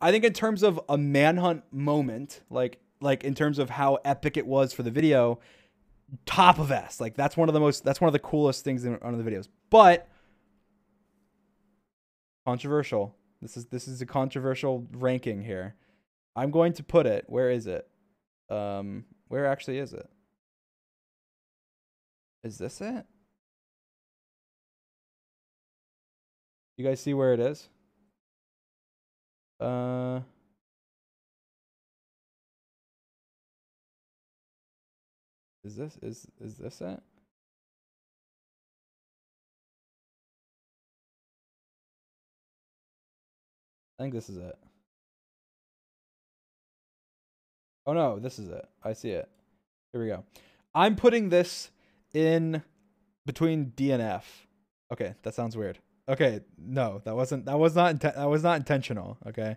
I think in terms of a manhunt moment, like like in terms of how epic it was for the video, top of S. Like that's one of the most that's one of the coolest things in one of the videos. But controversial. This is this is a controversial ranking here. I'm going to put it. Where is it? Um, where actually is it? Is this it? You guys see where it is? Uh, is this is is this it? I think this is it. Oh no, this is it. I see it. Here we go. I'm putting this in between DNF. Okay, that sounds weird. Okay, no, that wasn't that was not that was not intentional. Okay,